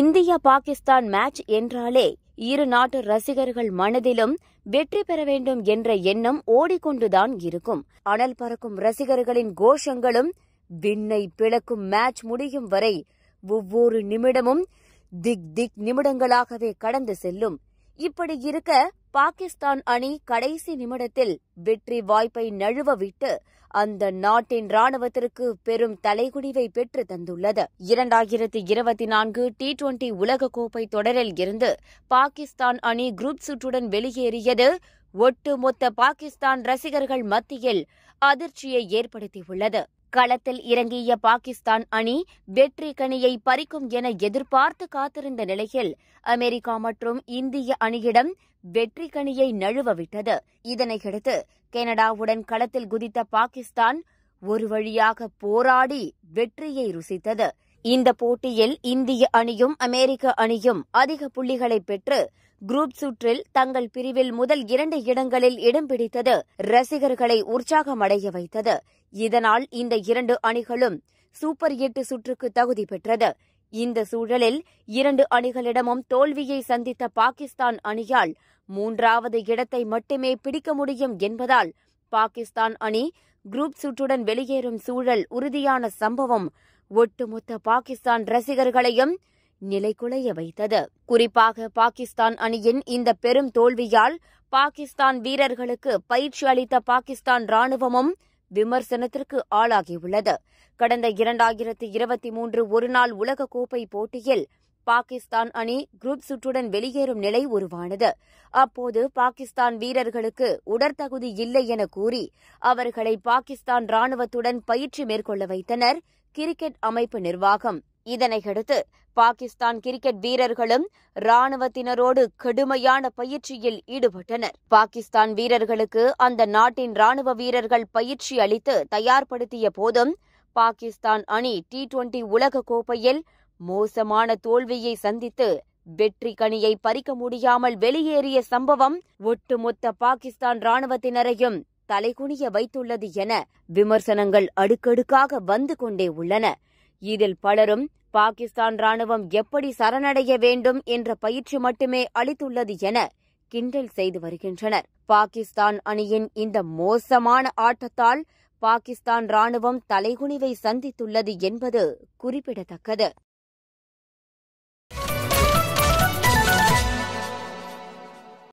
India Pakistan match என்றாலே இரு நாட்டு ரசிகர்கள் மனதிலும் வெற்றி பெற வேண்டும் என்ற எண்ணம் ஓடிக்கொண்டுதான் இருக்கும் அனல் பறக்கும் ரசிகர்களின் கோஷங்களும் விண்ணை பிளக்கும் மேட்ச் முடியும் வரை ஒவ்வொரு நிமிடமும் திக் திக் நிமிடங்களாகவே கடந்து செல்லும் இப்படி இருக்க பாகிஸ்தான் அணி கடைசி நிமிடத்தில் வெற்றி வாய்ப்பை நழுவவிட்டு அந்த நாட்டின் ராணுவத்திற்கு பெரும் தலைகுடிவை பெற்று தந்துள்ளது இரண்டாயிரத்தி இருபத்தி நான்கு டி டுவெண்டி உலகக்கோப்பை தொடரில் இருந்து பாகிஸ்தான் அணி குரூப் சுற்றுடன் வெளியேறியது ஒட்டுமொத்த பாகிஸ்தான் ரசிகர்கள் மத்தியில் அதிர்ச்சியை ஏற்படுத்தியுள்ளது களத்தில் இறங்கிய பாகிஸ்தான் அணி வெற்றி கனியை பறிக்கும் என எதிர்பார்த்து காத்திருந்த நிலையில் அமெரிக்கா மற்றும் இந்திய அணியிடம் வெற்றி கனியை நழுவவிட்டது இதனையடுத்து கனடாவுடன் களத்தில் குதித்த பாகிஸ்தான் ஒரு வழியாக போராடி வெற்றியை ருசித்தது இந்த போட்டியில் இந்திய அணியும் அமெரிக்க அணியும் அதிக புள்ளிகளை பெற்று குரூப் சுற்றில் தங்கள் பிரிவில் முதல் இரண்டு இடங்களில் இடம் பிடித்தது ரசிகர்களை உற்சாகமடைய வைத்தது இதனால் இந்த இரண்டு அணிகளும் சூப்பர் எட்டு சுற்றுக்கு தகுதி பெற்றது இந்த சூழலில் இரண்டு அணிகளிடமும் தோல்வியை சந்தித்த பாகிஸ்தான் அணியால் மூன்றாவது இடத்தை மட்டுமே பிடிக்க முடியும் என்பதால் பாகிஸ்தான் அணி குரூப் சுற்றுடன் வெளியேறும் சூழல் உறுதியான சம்பவம் ஒட்டுமொத்த பாகிஸ்தான் ரசிகர்களையும் நிலைகுலைய வைத்தது குறிப்பாக பாகிஸ்தான் அணியின் இந்த பெரும் தோல்வியால் பாகிஸ்தான் வீரர்களுக்கு பயிற்சி அளித்த பாகிஸ்தான் ராணுவமும் விமர்சனத்திற்கு ஆளாகியுள்ளது கடந்த இரண்டாயிரத்து இருபத்தி மூன்று ஒருநாள் உலகக்கோப்பை போட்டியில் பாகிஸ்தான் அணி குரூப் சுற்றுடன் வெளியேறும் நிலை உருவானது அப்போது பாகிஸ்தான் வீரர்களுக்கு உடற்தகுதி இல்லை என கூறி அவர்களை பாகிஸ்தான் ராணுவத்துடன் பயிற்சி மேற்கொள்ள வைத்தனர் கிரிக்கெட் அமைப்பு நிர்வாகம் இதனையடுத்து பாகிஸ்தான் கிரிக்கெட் வீரர்களும் ராணுவத்தினரோடு கடுமையான பயிற்சியில் ஈடுபட்டனர் பாகிஸ்தான் வீரர்களுக்கு அந்த நாட்டின் ராணுவ வீரர்கள் பயிற்சி அளித்து தயார்படுத்திய போதும் பாகிஸ்தான் அணி டி டுவெண்டி உலகக்கோப்பையில் மோசமான தோல்வியை சந்தித்து வெற்றி கனியை பறிக்க முடியாமல் வெளியேறிய சம்பவம் ஒட்டுமொத்த பாகிஸ்தான் ராணுவத்தினரையும் தலைகுனிய வைத்துள்ளது என விமர்சனங்கள் அடுக்கடுக்காக வந்து கொண்டே உள்ளன இதில் பலரும் பாகிஸ்தான் ராணுவம் எப்படி சரணடைய வேண்டும் என்ற பயிற்சி மட்டுமே அளித்துள்ளது என கிண்டல் செய்து வருகின்றனர் பாகிஸ்தான் அணியின் இந்த மோசமான ஆட்டத்தால் பாகிஸ்தான் ராணுவம் தலைகுனிவை சந்தித்துள்ளது என்பது குறிப்பிடத்தக்கது